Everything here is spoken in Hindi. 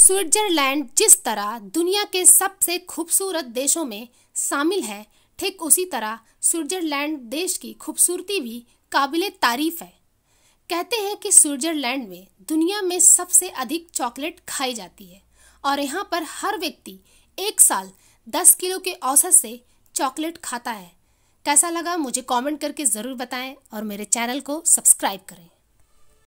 स्विट्जरलैंड जिस तरह दुनिया के सबसे खूबसूरत देशों में शामिल है ठीक उसी तरह स्विट्जरलैंड देश की खूबसूरती भी काबिल तारीफ है कहते हैं कि स्विट्जरलैंड में दुनिया में सबसे अधिक चॉकलेट खाई जाती है और यहाँ पर हर व्यक्ति एक साल दस किलो के औसत से चॉकलेट खाता है कैसा लगा मुझे कमेंट करके ज़रूर बताएं और मेरे चैनल को सब्सक्राइब करें